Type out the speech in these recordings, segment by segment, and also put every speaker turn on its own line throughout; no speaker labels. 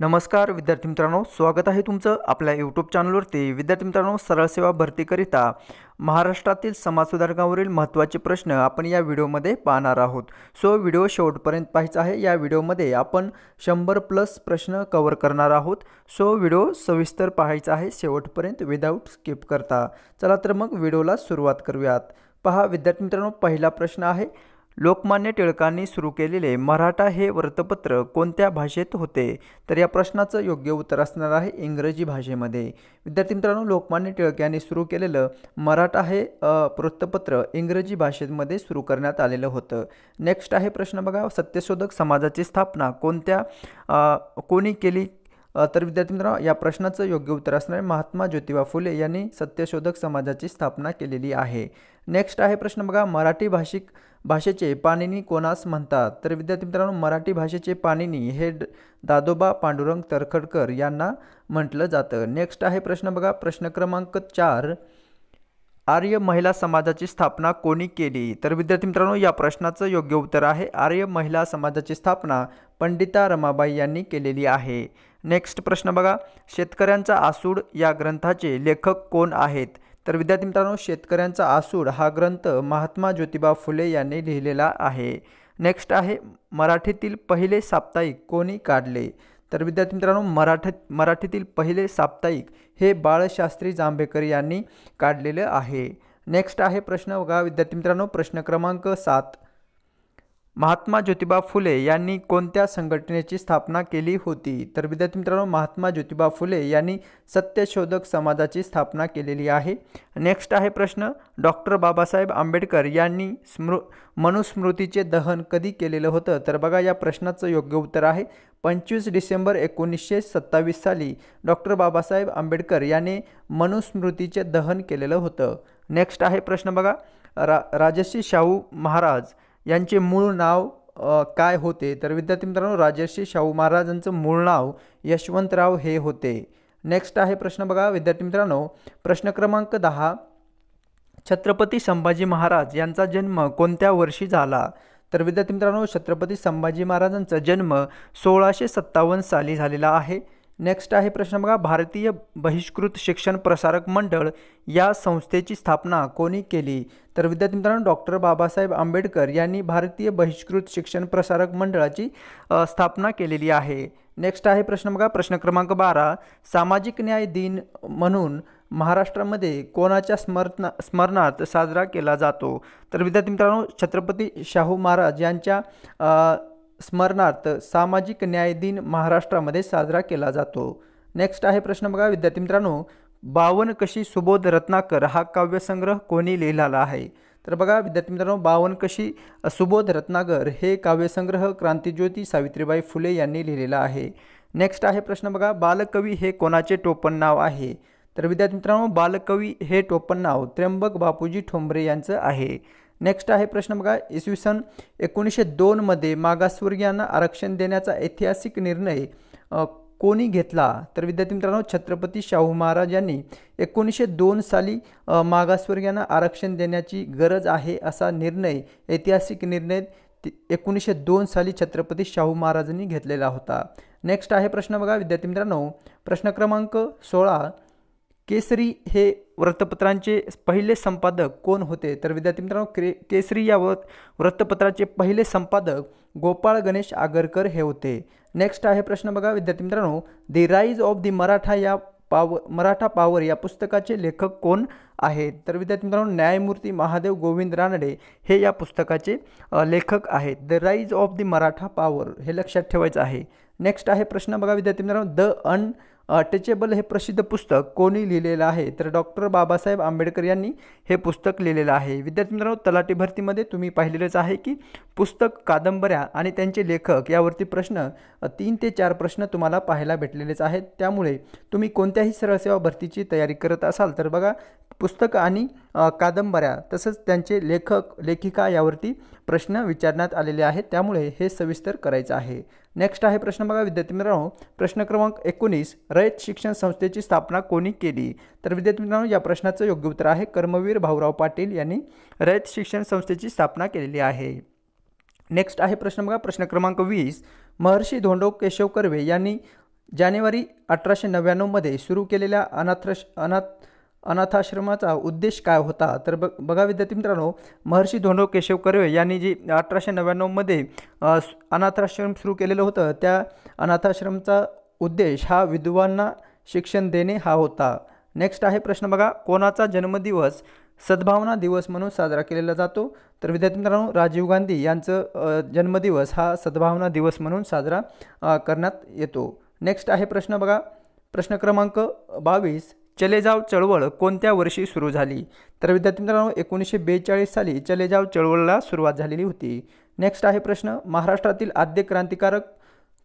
नमस्कार विद्यार्थी मित्रांनो स्वागत आहे तुमचं आपल्या यूट्यूब चॅनलवरती विद्यार्थी मित्रांनो सरळ सेवा भरतीकरिता महाराष्ट्रातील समाजसुधारकांवरील महत्त्वाचे प्रश्न आपण या व्हिडिओमध्ये पाहणार आहोत सो व्हिडिओ शेवटपर्यंत पाहायचा आहे या व्हिडिओमध्ये आपण शंभर प्लस प्रश्न कवर करणार आहोत सो व्हिडिओ सविस्तर पाहायचा आहे शेवटपर्यंत विदाऊट स्किप करता चला तर मग व्हिडिओला सुरुवात करूयात पहा विद्यार्थी मित्रांनो पहिला प्रश्न आहे लोकमान्य टिळकांनी सुरू केलेले मराठा हे वृत्तपत्र कोणत्या भाषेत होते तर या प्रश्नाचं योग्य उत्तर असणार आहे इंग्रजी भाषेमध्ये विद्यार्थी मित्रांनो लोकमान्य टिळक यांनी सुरू केलेलं मराठा हे वृत्तपत्र इंग्रजी भाषेमध्ये सुरू करण्यात आलेलं होतं नेक्स्ट आहे प्रश्न बघा सत्यशोधक समाजाची स्थापना कोणत्या कोणी केली तर विद्यार्थी मित्रांनो या प्रश्नाचं योग्य उत्तर असणार आहे महात्मा ज्योतिबा फुले यांनी सत्यशोधक समाजाची स्थापना केलेली आहे नेक्स्ट आहे प्रश्न बघा मराठी भाषिक भाषेचे पाणिनी कोणास म्हणतात तर विद्यार्थी मित्रांनो मराठी भाषेचे पाणिनी हे दादोबा पांडुरंग तरखडकर यांना म्हटलं जातं नेक्स्ट आहे प्रश्न बघा प्रश्न क्रमांक चार आर्य महिला समाजाची स्थापना कोणी केली तर विद्यार्थी मित्रांनो या प्रश्नाचं योग्य उत्तर आहे आर्य महिला समाजाची स्थापना पंडिता रमाबाई यांनी केलेली आहे नेक्स्ट प्रश्न बघा शेतकऱ्यांचा आसूड या ग्रंथाचे लेखक कोण आहेत तर विद्यार्थी मित्रांनो शेतकऱ्यांचा आसूड हा ग्रंथ महात्मा ज्योतिबा फुले यांनी लिहिलेला आहे नेक्स्ट आहे मराठीतील पहिले साप्ताहिक कोणी काढले तर विद्यार्थी मित्रांनो मराठी मराठीतील पहिले साप्ताहिक हे बाळशास्त्री जांभेकर यांनी काढलेलं आहे नेक्स्ट आहे प्रश्न बघा विद्यार्थी मित्रांनो प्रश्न क्रमांक सात महात्मा ज्योतिबा फुले यांनी कोणत्या संघटनेची स्थापना केली होती तर विद्यार्थी मित्रांनो महात्मा ज्योतिबा फुले यांनी सत्यशोधक समाजाची स्थापना केलेली आहे नेक्स्ट आहे प्रश्न डॉक्टर बाबासाहेब आंबेडकर यांनी स्मृ मनुस्मृतीचे दहन कधी केलेलं होतं तर बघा या प्रश्नाचं योग्य उत्तर आहे पंचवीस डिसेंबर एकोणीसशे सत्तावीस साली डॉक्टर बाबासाहेब आंबेडकर यांनी मनुस्मृतीचे दहन केलेलं होतं नेक्स्ट आहे प्रश्न बघा रा राजश्री शाहू महाराज यांचे मूळ नाव काय होते तर विद्यार्थी मित्रांनो राजर्षी शाहू महाराजांचं मूळ नाव यशवंतराव हे होते नेक्स्ट आहे प्रश्न बघा विद्यार्थी मित्रांनो प्रश्न क्रमांक दहा छत्रपती संभाजी महाराज यांचा जन्म कोणत्या वर्षी झाला तर विद्यार्थी मित्रांनो छत्रपती संभाजी महाराजांचा जन्म सोळाशे सत्तावन्न साली झालेला आहे नेक्स्ट आहे प्रश्न बघा भारतीय बहिष्कृत शिक्षण प्रसारक मंडळ या संस्थेची स्थापना कोणी केली तर विद्यार्थी मित्रांनो डॉक्टर बाबासाहेब आंबेडकर यांनी भारतीय बहिष्कृत शिक्षण प्रसारक मंडळाची स्थापना केलेली आहे नेक्स्ट आहे प्रश्न बघा प्रश्न क्रमांक बारा सामाजिक न्याय दिन म्हणून महाराष्ट्रामध्ये कोणाच्या स्मरणा स्मरणार्थ साजरा केला जातो तर विद्यार्थी मित्रांनो छत्रपती शाहू महाराज यांच्या स्मरणार्थ सामाजिक न्याय दिन महाराष्ट्रामध्ये साजरा केला जातो नेक्स्ट आहे प्रश्न बघा विद्यार्थी मित्रांनो बावन कशी सुबोध रत्नाकर हा काव्यसंग्रह कोणी लिहिलेला आहे तर बघा विद्यार्थी मित्रांनो बावन कशी सुबोध रत्नाकर हे काव्यसंग्रह क्रांतिज्योती सावित्रीबाई फुले यांनी लिहिलेला आहे नेक्स्ट आहे प्रश्न बघा बालकवी हे कोणाचे टोपण नाव आहे तर विद्यार्थी मित्रांनो बालकवी हे टोपण नाव त्र्यंबक बापूजी ठोंबरे यांचं आहे नेक्स्ट आहे प्रश्न बघा इसवी सन एकोणीसशे दोनमध्ये मागासवर्गीयांना आरक्षण देण्याचा ऐतिहासिक निर्णय कोणी घेतला तर विद्यार्थी मित्रांनो छत्रपती शाहू महाराज यांनी एकोणीसशे दोन साली मागासवर्गीयांना आरक्षण देण्याची गरज आहे असा निर्णय ऐतिहासिक निर्णय एकोणीसशे दोन साली छत्रपती शाहू महाराजांनी घेतलेला होता नेक्स्ट आहे प्रश्न बघा विद्यार्थी मित्रांनो प्रश्न क्रमांक सोळा केसरी हे वृत्तपत्रांचे पहिले संपादक कोण होते तर विद्यार्थी मित्रांनो क्रे केसरी या वृत्तपत्राचे पहिले संपादक गोपाळ गणेश आगरकर हे होते नेक्स्ट आहे प्रश्न बघा विद्यार्थी मित्रांनो the rise of the Maratha या पाव मराठा पावर या पुस्तकाचे लेखक कोण आहेत तर विद्यार्थी मित्रांनो न्यायमूर्ती महादेव गोविंद रानडे हे या पुस्तकाचे लेखक आहेत the rise of the Maratha power हे लक्षात ठेवायचं आहे नेक्स्ट आहे प्रश्न बघा विद्यार्थी मित्रांनो द अन टचेबल हे प्रसिद्ध पुस्तक कोणी लिहिलेलं आहे तर डॉक्टर बाबासाहेब आंबेडकर यांनी हे पुस्तक लिहिलेलं आहे विद्यार्थी मित्रांनो तलाठी भरतीमध्ये तुम्ही पाहिलेलंच आहे की पुस्तक कादंबऱ्या आणि त्यांचे लेखक यावरती प्रश्न तीन ते चार प्रश्न तुम्हाला पाहायला भेटलेलेच आहेत त्यामुळे तुम्ही कोणत्याही सेवा भरतीची तयारी करत असाल तर बघा पुस्तक आणि कादंबऱ्या तसंच त्यांचे लेखक लेखिका यावरती प्रश्न विचारण्यात आलेले आहेत त्यामुळे हे सविस्तर करायचं आहे नेक्स्ट आहे प्रश्न बघा विद्यार्थी मित्रांनो प्रश्न क्रमांक एकोणीस रयत शिक्षण संस्थेची स्थापना कोणी केली तर विद्यार्थी मित्रांनो या प्रश्नाचं योग्य उत्तर आहे कर्मवीर भाऊराव पाटील यांनी रयत शिक्षण संस्थेची स्थापना केलेली आहे नेक्स्ट आहे प्रश्न बघा प्रश्न क्रमांक वीस महर्षी धोंडो केशव कर्वे यांनी जानेवारी अठराशे नव्याण्णवमध्ये सुरू केलेल्या अनाथ अनाथ अनाथाश्रमाचा उद्देश काय होता तर ब बघा विद्यार्थी मित्रांनो महर्षी धोंडो केशव कर्वे यांनी जी अठराशे नव्याण्णवमध्ये अनाथाश्रम सुरू केलेलं होतं त्या अनाथाश्रमचा उद्देश हा विधवांना शिक्षण देणे हा होता नेक्स्ट आहे प्रश्न बघा कोणाचा जन्मदिवस सद्भावना दिवस म्हणून साजरा केलेला जातो तर विद्यार्थी मित्रांनो राजीव गांधी यांचं जन्मदिवस हा सद्भावना दिवस म्हणून साजरा करण्यात येतो नेक्स्ट आहे प्रश्न बघा प्रश्न क्रमांक बावीस चलेजाव चळवळ कोणत्या वर्षी सुरू झाली तर विद्यार्थी मित्रांनो एकोणीसशे बेचाळीस साली चलेजाव चळवळला सुरुवात झालेली होती नेक्स्ट आहे प्रश्न महाराष्ट्रातील आद्य क्रांतिकारक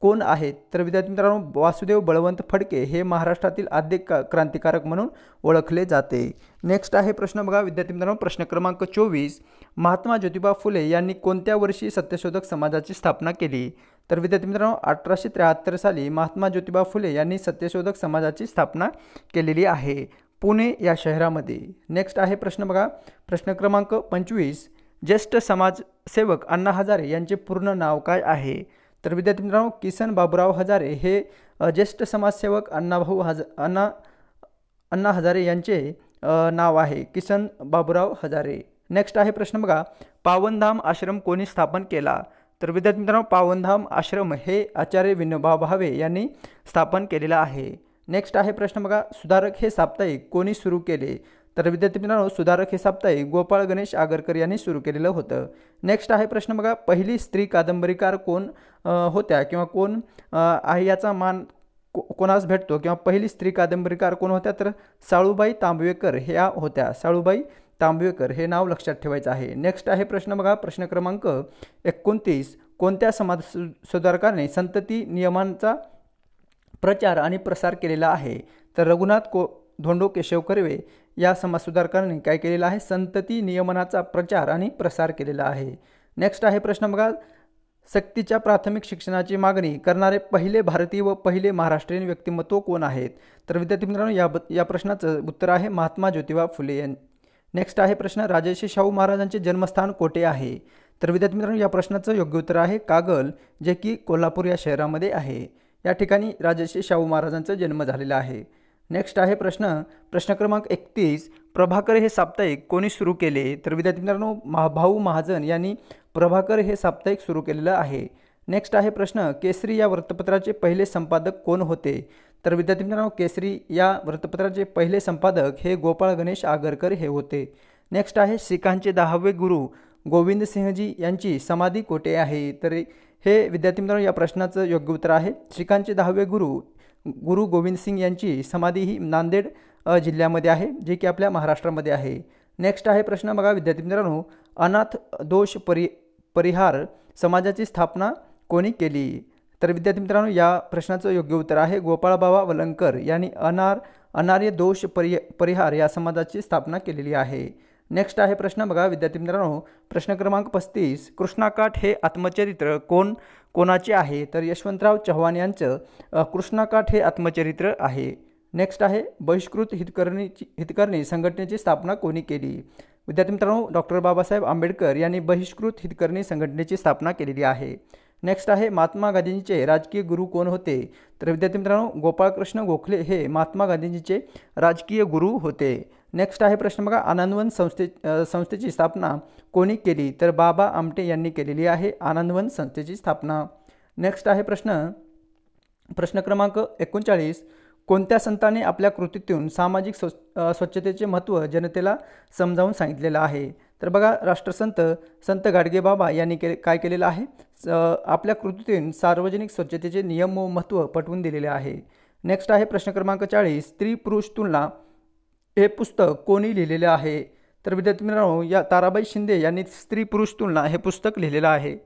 कोण आहेत तर विद्यार्थी मित्रांनो वासुदेव बळवंत फडके हे महाराष्ट्रातील आद्य क्रांतिकारक म्हणून ओळखले जाते नेक्स्ट आहे प्रश्न बघा विद्यार्थी मित्रांनो प्रश्न क्रमांक चोवीस महात्मा ज्योतिबा फुले यांनी कोणत्या वर्षी सत्यशोधक समाजाची स्थापना केली तर विद्यार्थी मित्रांनो अठराशे त्र्याहत्तर साली महात्मा ज्योतिबा फुले यांनी सत्यशोधक समाजाची स्थापना केलेली आहे पुणे या शहरामध्ये नेक्स्ट आहे प्रश्न बघा प्रश्न क्रमांक पंचवीस ज्येष्ठ समाजसेवक अण्णा हजारे यांचे पूर्ण नाव काय आहे तर विद्यार्थी मित्रांनो किसन बाबुराव हजारे हे ज्येष्ठ समाजसेवक अण्णाभाऊ हज अण्णा अण्णा हजारे यांचे नाव आहे किसन बाबुराव हजारे नेक्स्ट आहे प्रश्न बघा पावनधाम आश्रम कोणी स्थापन केला तर विद्यार्थी मित्रांनो पावनधाम आश्रम हे आचार्य विनोबा भावे यांनी स्थापन केलेलं आहे नेक्स्ट आहे प्रश्न बघा सुधारक हे साप्ताहिक कोणी सुरू केले तर विद्यार्थी मित्रांनो सुधारक हे साप्ताहिक गोपाळ गणेश आगरकर यांनी सुरू केलेलं होतं नेक्स्ट आहे प्रश्न बघा पहिली स्त्री कादंबरीकार कोण होत्या किंवा कोण आहे याचा मान को कोणास भेटतो किंवा पहिली स्त्री कादंबरीकार कोण होत्या तर साळूबाई तांबवेकर ह्या होत्या साळूबाई तांबवेकर हे नाव लक्षात ठेवायचं आहे नेक्स्ट आहे प्रश्न बघा प्रश्न क्रमांक एकोणतीस कोणत्या समाज सुधारकाने संतती नियमांचा प्रचार आणि प्रसार केलेला आहे तर रघुनाथ को धोंडो केशव कर्वे या समाजसुधारकांनी काय केलेलं आहे संतती नियमनाचा प्रचार आणि प्रसार केलेला आहे नेक्स्ट आहे प्रश्न बघा सक्तीच्या प्राथमिक शिक्षणाची मागणी करणारे पहिले भारतीय व पहिले महाराष्ट्रीयन व्यक्तिमत्व कोण आहेत तर विद्यार्थी मित्रांनो या या प्रश्नाचं उत्तर आहे महात्मा ज्योतिबा फुले यां नेक्स्ट आहे प्रश्न राजर्षी शाहू महाराजांचे जन्मस्थान कोठे आहे तर विद्यार्थी मित्रांनो या प्रश्नाचं योग्य उत्तर आहे कागल जे की कोल्हापूर या शहरामध्ये आहे या ठिकाणी राजर्षी शाहू महाराजांचा जन्म झालेला आहे नेक्स्ट आहे प्रश्न प्रश्न क्रमांक एकतीस प्रभाकर हे साप्ताहिक कोणी सुरू केले तर विद्यार्थी मित्रांनो महाभाऊ महाजन यांनी प्रभाकर हे साप्ताहिक सुरू केलेलं आहे नेक्स्ट आहे प्रश्न केसरी या वृत्तपत्राचे पहिले संपादक कोण होते तर विद्यार्थी मित्रांनो केसरी या वृत्तपत्राचे पहिले संपादक हे गोपाळ गणेश आगरकर हे होते नेक्स्ट आहे शिखांचे दहावे गुरु गोविंद सिंहजी यांची समाधी कोठे आहे तर हे विद्यार्थी मित्रांनो या प्रश्नाचं योग्य उत्तर आहे शिखांचे दहावे गुरु गुरु गोविंद सिंग यांची समाधी ही नांदेड जिल्ह्यामध्ये आहे जे की आपल्या महाराष्ट्रामध्ये आहे नेक्स्ट आहे प्रश्न बघा विद्यार्थी मित्रांनो अनाथ दोष परि परिहार समाजाची स्थापना कोणी केली तर विद्यार्थी मित्रांनो या प्रश्नाचं योग्य उत्तर आहे गोपाळबाबा वलंकर यांनी अनार अनार्य दोष परि परिहार या समाजाची स्थापना केलेली आहे नेक्स्ट आहे प्रश्न बघा विद्यार्थी मित्रांनो प्रश्न क्रमांक पस्तीस कृष्णाकाठ हे आत्मचरित्र कोण कोणाचे आहे तर यशवंतराव चव्हाण यांचं कृष्णाकाठ हे आत्मचरित्र आहे नेक्स्ट आहे बहिष्कृत हितकरणीची हितकर्णी संघटनेची स्थापना कोणी केली विद्यार्थी मित्रांनो डॉक्टर बाबासाहेब आंबेडकर यांनी बहिष्कृत हितकर्णी संघटनेची स्थापना केलेली आहे नेक्स्ट आहे महात्मा गांधींचे राजकीय गुरु कोण होते तर विद्यार्थी मित्रांनो गोपाळकृष्ण गोखले हे महात्मा गांधींचे राजकीय गुरु होते नेक्स्ट आहे प्रश्न बघा आनंदवन संस्थे संस्थेची स्थापना कोणी केली तर बाबा आमटे यांनी केलेली आहे आनंदवन संस्थेची स्थापना नेक्स्ट आहे प्रश्न प्रश्न क्रमांक एकोणचाळीस कोणत्या संताने आपल्या कृतीतून सामाजिक स्व स्वच्छतेचे महत्त्व जनतेला समजावून सांगितलेलं आहे तर बघा राष्ट्रसंत संत गाडगे बाबा यांनी के काय केलेलं आहे आपल्या कृतीतून सार्वजनिक स्वच्छतेचे नियम व महत्त्व पटवून दिलेले आहे नेक्स्ट आहे प्रश्न क्रमांक चाळीस स्त्री पुरुष तुलना हे पुस्तक कोणी लिहिलेले आहे तर विद्यार्थी मित्रांनो या ताराबाई शिंदे यांनी स्त्री पुरुष तुलना हे पुस्तक लिहिलेलं आहे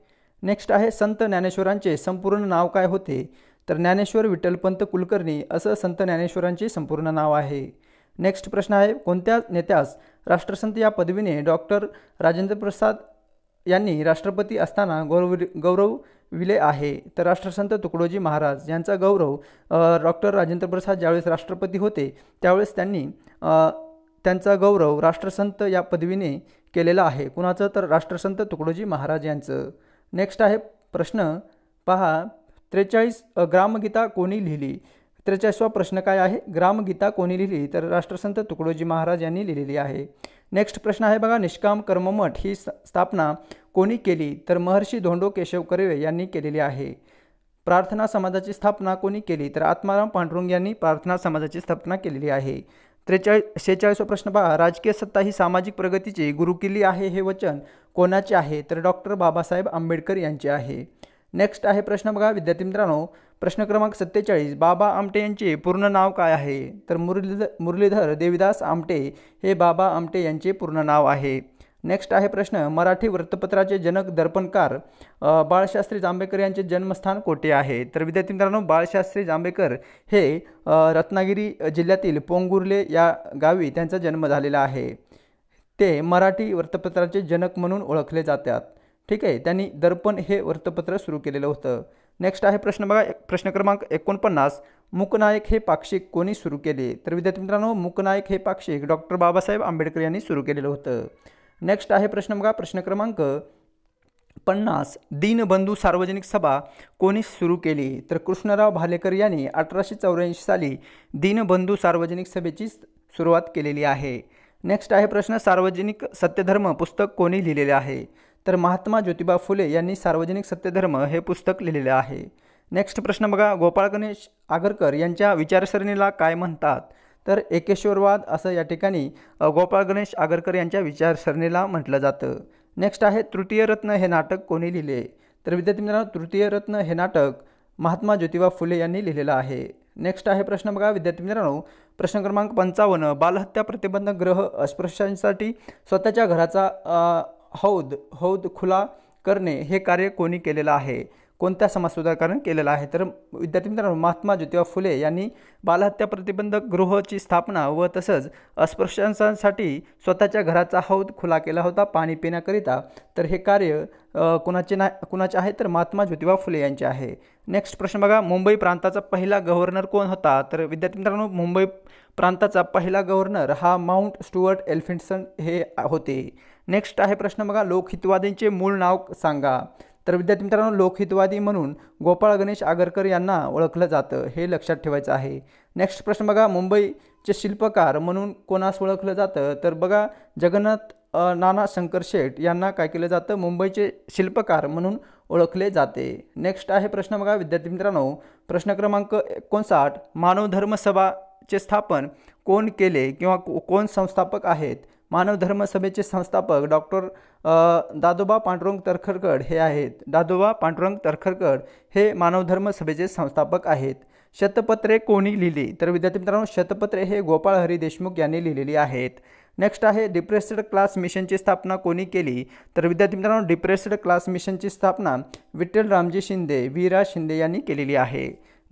नेक्स्ट आहे संत ज्ञानेश्वरांचे संपूर्ण नाव काय होते तर ज्ञानेश्वर विठ्ठलपंत कुलकर्णी असं संत ज्ञानेश्वरांचे संपूर्ण नाव आहे नेक्स्ट प्रश्न आहे कोणत्या नेत्यास राष्ट्रसंत या पदवीने डॉक्टर राजेंद्र प्रसाद यांनी राष्ट्रपती असताना गौरव गौरव विले आहे तर राष्ट्रसंत तुकडोजी महाराज यांचा गौरव डॉक्टर राजेंद्र प्रसाद ज्यावेळेस राष्ट्रपती होते त्यावेळेस त्यांनी त्यांचा गौरव राष्ट्रसंत या पदवीने केलेला आहे कुणाचं तर राष्ट्रसंत तुकडोजी महाराज यांचं नेक्स्ट आहे प्रश्न पहा त्रेचाळीस ग्रामगीता कोणी लिहिली त्रेचाळीसवा प्रश्न काय आहे ग्रामगीता कोणी लिहिली तर राष्ट्रसंत तुकडोजी महाराज यांनी लिहिलेली आहे नेक्स्ट प्रश्न आहे बघा निष्काम कर्ममठ ही स्थापना कोणी केली तर महर्षी धोंडो केशव कर्वे यांनी केलेली आहे प्रार्थना समाजाची स्थापना कोणी केली तर आत्माराम पांडुरंग यांनी प्रार्थना समाजाची स्थापना केलेली आहे त्रेचाळीस शेहेचाळीसवा प्रश्न पहा राजकीय सत्ता ही सामाजिक प्रगतीची गुरुकिल्ली आहे हे वचन कोणाचे आहे तर डॉक्टर बाबासाहेब आंबेडकर यांचे आहे नेक्स्ट आहे प्रश्न बघा विद्यार्थी मित्रांनो प्रश्न क्रमांक सत्तेचाळीस बाबा आमटे यांचे पूर्ण नाव काय आहे तर मुरलीधर मुरलीधर देवीदास आमटे हे बाबा आमटे यांचे पूर्ण नाव आहे नेक्स्ट आहे प्रश्न मराठी वृत्तपत्राचे जनक दर्पणकार बाळशास्त्री जांभेकर यांचे जन्मस्थान कोठे आहे तर विद्यार्थी मित्रांनो बाळशास्त्री जांभेकर हे रत्नागिरी जिल्ह्यातील पोंगुर्ले या गावी त्यांचा जन्म झालेला आहे ते मराठी वृत्तपत्राचे जनक म्हणून ओळखले जातात ठीक आहे त्यांनी दर्पण हे वृत्तपत्र सुरू केलेलं होतं नेक्स्ट आहे प्रश्न बघा प्रश्न क्रमांक एकोणपन्नास मुकनायक हे पाक्षिक कोणी सुरू केले तर विद्यार्थी मित्रांनो मुकनायक हे पाक्षिक डॉक्टर बाबासाहेब आंबेडकर यांनी सुरू केलेलं होतं नेक्स्ट आहे प्रश्न बघा प्रश्न क्रमांक पन्नास दीनबंधू सार्वजनिक सभा कोणी सुरू केली तर कृष्णराव भालेकर यांनी अठराशे चौऱ्याऐंशी साली दीनबंधू सार्वजनिक सभेची सुरुवात केलेली आहे नेक्स्ट आहे प्रश्न सार्वजनिक सत्यधर्म पुस्तक कोणी लिहिलेले आहे तर महात्मा ज्योतिबा फुले यांनी सार्वजनिक सत्यधर्म हे पुस्तक लिहिलेलं आहे नेक्स्ट प्रश्न बघा गोपाळ गणेश आगरकर यांच्या विचारसरणीला काय म्हणतात तर एकेश्वरवाद असं या ठिकाणी गोपाळ गणेश आगरकर यांच्या विचारसरणीला म्हटलं जातं नेक्स्ट आहे तृतीय रत्न हे नाटक कोणी लिहिले तर विद्यार्थी मित्रांनो तृतीय रत्न हे नाटक महात्मा ज्योतिबा फुले यांनी लिहिलेलं आहे नेक्स्ट आहे प्रश्न बघा विद्यार्थी मित्रांनो प्रश्न क्रमांक पंचावन्न बालहत्या प्रतिबंधक ग्रह अस्पृश्यांसाठी स्वतःच्या घराचा हौद हौद खुला करणे हे कार्य कोणी केलेलं आहे कोणत्या समाजसुधारकाने केलेलं आहे तर विद्यार्थी मित्रांनो महात्मा ज्योतिबा फुले यांनी बालहत्या प्रतिबंधक गृहची स्थापना व तसंच अस्पृश्यांसाठी स्वतःच्या घराचा हौद खुला केला होता पाणी पिण्याकरिता तर हे कार्य कुणाचे ना कुणाचे आहे तर महात्मा ज्योतिबा फुले यांचे आहे नेक्स्ट प्रश्न बघा मुंबई प्रांताचा पहिला गव्हर्नर कोण होता तर विद्यार्थी मित्रांनो मुंबई प्रांताचा पहिला गव्हर्नर हा माउंट स्टुअर्ट एल्फिन्सन हे होते नेक्स्ट आहे प्रश्न बघा लोकहितवादींचे मूळ नाव सांगा तर विद्यार्थी मित्रांनो लोकहितवादी म्हणून गोपाळ गणेश आगरकर यांना ओळखलं जातं हे लक्षात ठेवायचं आहे नेक्स्ट प्रश्न बघा मुंबईचे शिल्पकार म्हणून कोणास ओळखलं जातं तर बघा जगन्नाथ नाना शंकर शेठ यांना काय केलं जातं मुंबईचे शिल्पकार म्हणून ओळखले जाते नेक्स्ट आहे प्रश्न बघा विद्यार्थी मित्रांनो प्रश्न क्रमांक एकोणसाठ मानव धर्म सभाचे स्थापन कोण केले किंवा कोण संस्थापक आहेत मानव धर्म सभेचे संस्थापक डॉक्टर दादोबा पांडुरंग तरखरकड हे आहेत दादोबा पांडुरंग तरखरकड हे मानवधर्म सभेचे संस्थापक आहेत शतपत्रे कोणी लिहिली तर विद्यार्थी मित्रांनो शतपत्रे हे गोपाळ हरी देशमुख यांनी लिहिलेली आहेत नेक्स्ट आहे डिप्रेस्ड क्लास मिशनची स्थापना कोणी केली तर विद्यार्थी मित्रांनो डिप्रेस्ड क्लास मिशनची स्थापना विठ्ठल रामजी शिंदे वीरा शिंदे यांनी केलेली आहे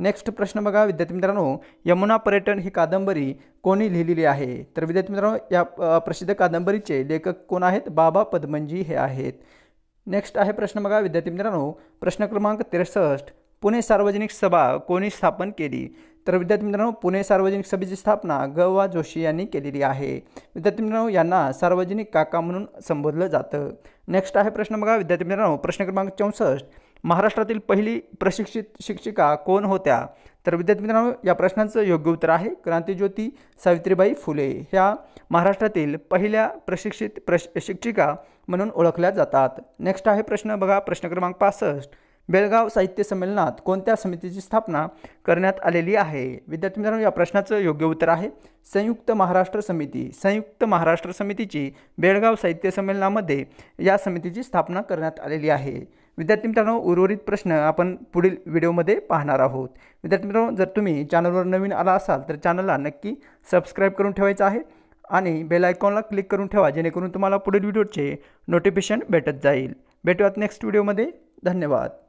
नेक्स्ट प्रश्न बघा विद्यार्थी मित्रांनो यमुना पर्यटन ही कादंबरी कोणी लिहिलेली आहे तर विद्यार्थी मित्रांनो या प्रसिद्ध कादंबरीचे लेखक कोण आहेत बाबा पद्मनजी हे आहेत नेक्स्ट आहे प्रश्न बघा विद्यार्थी मित्रांनो प्रश्न क्रमांक त्रेसष्ट पुणे सार्वजनिक सभा कोणी स्थापन केली तर विद्यार्थी मित्रांनो पुणे सार्वजनिक सभेची स्थापना ग वा जोशी यांनी केलेली आहे विद्यार्थी मित्रांनो यांना सार्वजनिक काका म्हणून संबोधलं जातं नेक्स्ट आहे प्रश्न बघा विद्यार्थी मित्रांनो प्रश्न क्रमांक चौसष्ट महाराष्ट्रातील पहिली प्रशिक्षित शिक्षिका कोण होत्या तर विद्यार्थी मित्रांनो या प्रश्नाचं योग्य उत्तर आहे क्रांतिज्योती सावित्रीबाई फुले ह्या महाराष्ट्रातील पहिल्या प्रशिक्षित प्रश शिक्षिका म्हणून ओळखल्या जातात नेक्स्ट आहे प्रश्न बघा प्रश्न क्रमांक पासष्ट बेळगाव साहित्य संमेलनात कोणत्या समितीची स्थापना करण्यात आलेली आहे विद्यार्थी मित्रांनो या प्रश्नाचं योग्य उत्तर आहे संयुक्त महाराष्ट्र समिती संयुक्त महाराष्ट्र समितीची बेळगाव साहित्य संमेलनामध्ये या समितीची स्थापना करण्यात आलेली आहे विद्यार्थी मित्रांनो उर्वरित प्रश्न आपण पुढील व्हिडिओमध्ये पाहणार आहोत विद्यार्थी मित्रांनो जर तुम्ही चॅनलवर नवीन आला असाल तर चॅनलला नक्की सबस्क्राईब करून ठेवायचं आहे आणि बेल आयकॉनला क्लिक करून ठेवा जेणेकरून तुम्हाला पुढील व्हिडिओचे नोटिफिकेशन भेटत जाईल भेटूयात नेक्स्ट व्हिडिओमध्ये धन्यवाद